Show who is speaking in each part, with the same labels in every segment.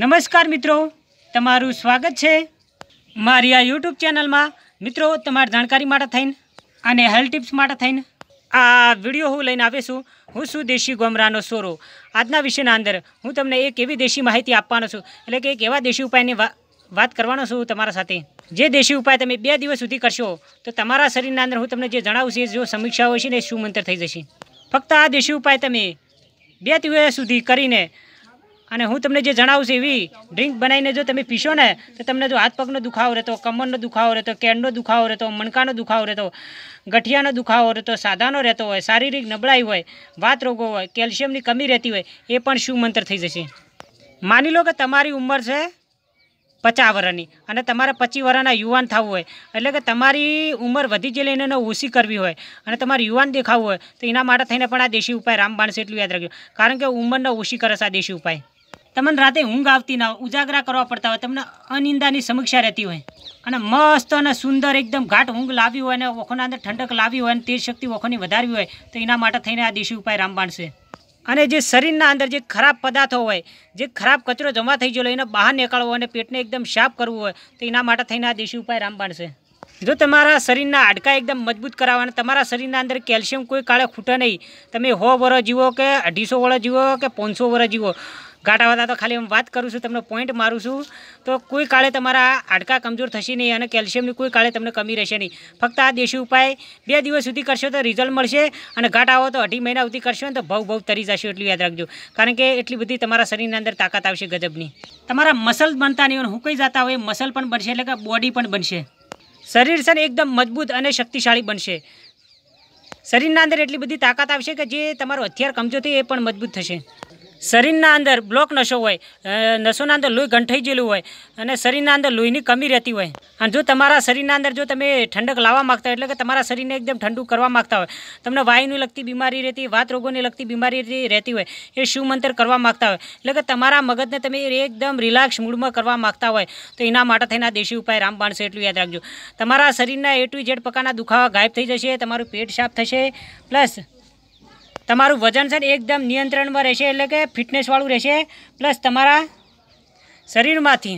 Speaker 1: નમસ્કાર મિત્રો તમારું સ્વાગત છે મારી આ યુટ્યુબ ચેનલમાં મિત્રો તમારી જાણકારી માટે થઈને અને હેલ્થ ટિપ્સ માટે થઈને આ વિડીયો હું લઈને આવીશું હું છું દેશી ગોમરાનો સોરો આજના વિષયના અંદર હું તમને એક એવી દેશી માહિતી આપવાનો છું એટલે કે એક એવા દેશી ઉપાયની વાત કરવાનો છું તમારા સાથે જે દેશી ઉપાય તમે બે દિવસ સુધી કરશો તો તમારા શરીરના અંદર હું તમને જે જણાવું છે જો સમીક્ષા હોય છે ને શું મંતર થઈ જશે ફક્ત આ દેશી ઉપાય તમે બે દિવસ સુધી કરીને અને હું તમને જે જણાવું છું એવી ડ્રિંક બનાવીને જો તમે પીશો ને તો તમને જો હાથ પગનો દુખાવો રહેતો કમરનો દુખાવો રહેતો કેડનો દુખાવો રહેતો મણકાનો દુખાવો રહેતો ગઠિયાનો દુખાવો રહેતો સાદાનો રહેતો હોય શારીરિક નબળાઈ હોય વાત રોગો હોય કેલ્શિયમની કમી રહેતી હોય એ પણ શું મંત્ર થઈ જશે માની લો કે તમારી ઉંમર છે પચાસ વર્ષની અને તમારે પચીસ વર્ષના યુવાન થવું હોય એટલે કે તમારી ઉંમર વધી જઈ લઈને એને ઓછી કરવી હોય અને તમારે યુવાન દેખાવું હોય તો એના માટે થઈને પણ આ દેશી ઉપાય રામ બાણસે એટલું યાદ રાખજો કારણ કે ઉંમરને ઓછી કરે છે આ દેશી ઉપાય તમને રાતે ઊંઘ આવતી ના હોય ઉજાગરા કરવા પડતા હોય તમને અનિંદાની સમીક્ષા રહેતી હોય અને મસ્ત અને સુંદર એકદમ ઘાટ ઊંઘ લાવી હોય અને ઓખોના અંદર ઠંડક લાવી હોય અને તે શક્તિ વખોની વધારવી હોય તો એના માટે થઈને આ દેશી ઉપાય રામબાણ છે અને જે શરીરના અંદર જે ખરાબ પદાર્થો હોય જે ખરાબ કચરો જમા થઈ ગયો એને બહાર નીકળવો અને પેટને એકદમ સાફ કરવું હોય તો એના માટે થઈને આ દેશી ઉપાય રામબાણ છે જો તમારા શરીરના હાડકા એકદમ મજબૂત કરાવવા અને તમારા શરીરના અંદર કેલ્શિયમ કોઈ કાળે ખૂટે નહીં તમે સો વર્ષ જીવો કે અઢીસો વર્ષ જીવો કે પાંચસો વર્ષ જીવો ઘાટા વધા તો ખાલી હું વાત કરું છું તમને પોઈન્ટ મારું છું તો કોઈ કાળે તમારા હાડકા કમજોર થશે નહીં અને કેલ્શિયમની કોઈ કાળે તમને કમી રહેશે નહીં ફક્ત આ દેશી ઉપાય બે દિવસ સુધી કરશો તો રિઝલ્ટ મળશે અને ઘાટા આવો તો અઢી મહિના સુધી કરશો ને તો ભવ ભવ તરી જશે એટલું યાદ રાખજો કારણ કે એટલી બધી તમારા શરીરની અંદર તાકાત આવશે ગજબની તમારા મસલ બનતા નહીં હું કઈ જતા હોય મસલ પણ બનશે એટલે કે બોડી પણ બનશે શરીર છે ને એકદમ મજબૂત અને શક્તિશાળી બનશે શરીરના અંદર એટલી બધી તાકાત આવશે કે જે તમારો હથિયાર કમજોર થઈ એ પણ મજબૂત થશે શરીરના અંદર બ્લોક નશો હોય નશોના અંદર લોહી ગંઠાઈ ગયેલું હોય અને શરીરના અંદર લોહીની કમી રહેતી હોય અને જો તમારા શરીરના અંદર જો તમે ઠંડક લાવવા માગતા હોય એટલે કે તમારા શરીરને એકદમ ઠંડુ કરવા માગતા હોય તમને વાયુની લગતી બીમારી રહેતી વાત રોગોની લગતી બીમારી રહેતી હોય એ શિવ મંત્ર કરવા માગતા હોય એટલે કે તમારા મગજને તમે એકદમ રિલેક્સ મૂડમાં કરવા માગતા હોય તો એના માટે થઈને દેશી ઉપાય રામ બાણશે એટલું યાદ રાખજો તમારા શરીરના એ ટુ ઝેડ પ્રકારના દુખાવા ગાયબ થઈ જશે તમારું પેટ સાફ થશે પ્લસ તમારું વજન છે ને એકદમ નિયંત્રણમાં રહેશે એટલે કે ફિટનેસવાળું રહેશે પ્લસ તમારા શરીરમાંથી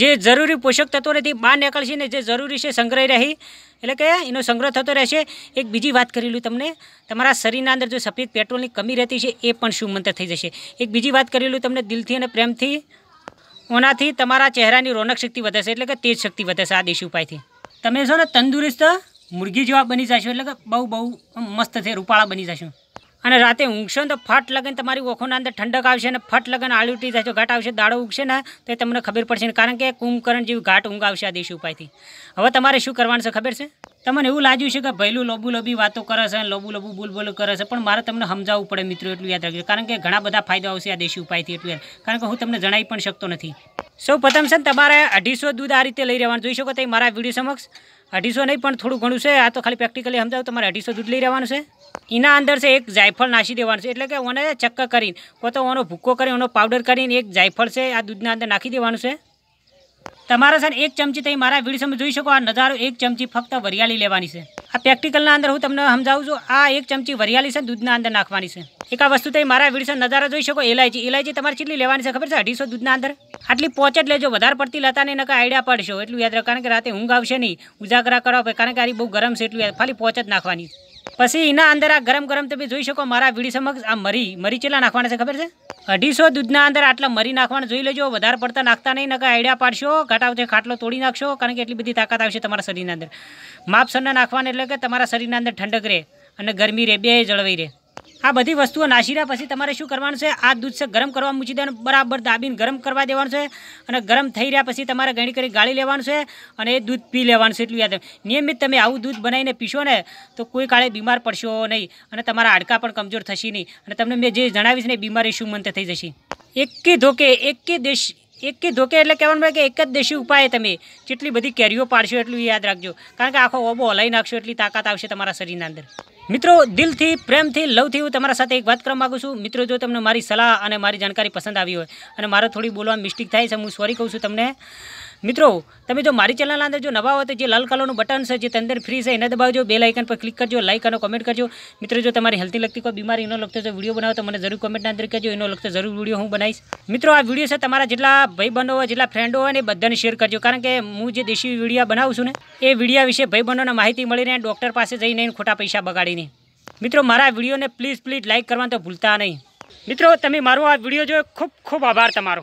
Speaker 1: જે જરૂરી પોષક તત્વો નથી બહાર નીકળશે ને જે જરૂરી છે સંગ્રહ રહી એટલે કે એનો સંગ્રહ થતો રહેશે એક બીજી વાત કરી લઉં તમને તમારા શરીરના અંદર જો સફેદ પેટ્રોલની કમી રહેતી છે એ પણ સુમંતર થઈ જશે એક બીજી વાત કરી લઉં તમને દિલથી અને પ્રેમથી ઓનાથી તમારા ચહેરાની રોનક શક્તિ વધશે એટલે કે તેજ શક્તિ વધશે આ દેશી ઉપાયથી તમે છો ને તંદુરસ્ત મુરગી જેવા બની જશો એટલે કે બહુ બહુ મસ્ત છે રૂપાળા બની જશો અને રાતે ઊંઘશો ને તો ફટ લગન તમારી ઓખોના અંદર ઠંડક આવશે અને ફટ લગન આલૂટી થશે ઘાટ આવશે દાડો ઉગશે ને તો તમને ખબર પડશે કારણ કે કુંભકરણ જેવી ઘાટ ઊંઘ આવશે આ દેશી ઉપાયથી હવે તમારે શું કરવાનું છે ખબર છે તમને એવું લાગ્યું છે કે ભૈલું લોબુ લોબી વાતો કરે છે લોબુ લોબુ બુલબુલ કરે છે પણ મારે તમને સમજાવવું પડે મિત્રો એટલું યાદ રાખજો કારણ કે ઘણા બધા ફાયદા આવશે આ દેશી ઉપાયથી એટલું યાદ કારણ કે હું તમને જણાવી પણ શકતો નથી સૌ પ્રથમ છે ને તમારે અઢીસો દૂધ આ રીતે લઈ રહેવાનું જોઈ શકો તો મારા વિડીયો સમક્ષ અઢીસો નહીં પણ થોડું ઘણું છે આ તો ખાલી પ્રેક્ટિકલી સમજાવું તમારે અઢીસો દૂધ લઈ રહેવાનું છે એના અંદર છે એક જાયફળ નાસી દેવાનું છે એટલે કે ઓને ચક્કર કરીને કોતો ઓનો ભૂક્કો કરીને ઓનો પાવડર કરીને એક જાયફળ છે આ દૂધના અંદર નાખી દેવાનું છે તમારે સર એક ચમચી તમે મારા વિડીયોમાં જોઈ શકો આ નજારો એક ચમચી ફક્ત વરિયાળી લેવાની છે આ પ્રેક્ટિકલના અંદર હું તમને સમજાવું છું આ એક ચમચી વરિયાળી છે દૂધના અંદર નાખવાની છે એક આ વસ્તુ તમે મારા વિડીયોમાં નજારો જોઈ શકો એલાયચી ઇલાયચી તમારે કેટલી લેવાની છે ખબર છે અઢીસો દૂધના અંદર આટલી પોચ લેજો વધારે પડતી લેતા નહીં નકા આઈડિયા પડશો એટલું યાદ રાખો કારણ કે રાતે ઊંઘ આવશે નહીં ઉજાગરા કરો કારણ કે આરી બહુ ગરમ છે એટલું યાદ ખાલી પોચ જ નાખવાની પછી એના અંદર આ ગરમ ગરમ તમે જોઈ શકો મારા વીડી સમક્ષ આ મરી મરી ચેલા નાખવાના છે ખબર છે અઢીસો દૂધના અંદર આટલા મરી નાખવાનું જોઈ લેજો વધારે પડતા નાખતા નહીં નકા આઈડિયા પાડશો ઘટાવશે ખાટલો તોડી નાખશો કારણ કે એટલી બધી તાકાત આવશે તમારા શરીરના અંદર માપસરના નાખવાના એટલે કે તમારા શરીરના અંદર ઠંડક રહે અને ગરમી રહે બે જળવાઈ રહે આ બધી વસ્તુઓ નાસીરા પછી તમારે શું કરવાનું છે આ દૂધ છે ગરમ કરવા મૂકી દેવાનું બરાબર દાબીને ગરમ કરવા દેવાનું છે અને ગરમ થઈ રહ્યા પછી તમારે ગણી કરી ગાળી લેવાનું છે અને એ દૂધ પી લેવાનું છે એટલું યાદ નિયમિત તમે આવું દૂધ બનાવીને પીશો ને તો કોઈ કાળે બીમાર પડશો નહીં અને તમારા હાડકા પણ કમજોર થશે નહીં અને તમને મેં જે જણાવીશ ને બીમારી શું મંત થઈ જશે એકે ધોકે એકે દેશ એકે ધોકે એટલે કહેવાનું કે એક જ દેશી ઉપાય તમે જેટલી બધી કેરીઓ પાડશો એટલું યાદ રાખજો કારણ કે આખો ઓબો હલાવી નાખશો એટલી તાકાત આવશે તમારા શરીરના અંદર મિત્રો દિલથી પ્રેમથી લવથી હું તમારા સાથે એક વાત કરવા માંગુ છું મિત્રો જો તમને મારી સલાહ અને મારી જાણકારી પસંદ આવી હોય અને મારો થોડી બોલવામાં મિસ્ટીક થઈ છે હું સોરી કહું છું તમને મિત્રો તમે જો મારી ચેનલ આંદર જો નવા હોય તો જે લાલ કાળાનો બટન છે જે તંદર ફ્રી છે એને દબાવજો બેલ આઇકન પર ક્લિક કરજો લાઈક અને કમેન્ટ કરજો મિત્રો જો તમારી હેલ્થી લખતી કોઈ બીમારી એનો લખતો જો વિડિયો બનાવતો મને જરૂર કમેન્ટ ના અંદર કરીજો એનો લખતો જરૂર વિડિયો હું બનાવીશ મિત્રો આ વિડિયો છે તમારા જેટલા ભાઈ બનો હોય જેટલા ફ્રેન્ડો હોય ને બધાને શેર કરજો કારણ કે હું જે દેશી વિડિયો બનાવું છું ને એ વિડિયો વિશે ભાઈ બનોને માહિતી મળી રહે અને ડોક્ટર પાસે જઈ નઈ ખોટા પૈસા બગાડી મિત્રો મારા વિડીયોને પ્લીઝ પ્લીઝ લાઇક કરવાનું તો ભૂલતા નહીં મિત્રો તમે મારો આ વિડીયો જોયો ખૂબ ખૂબ આભાર તમારો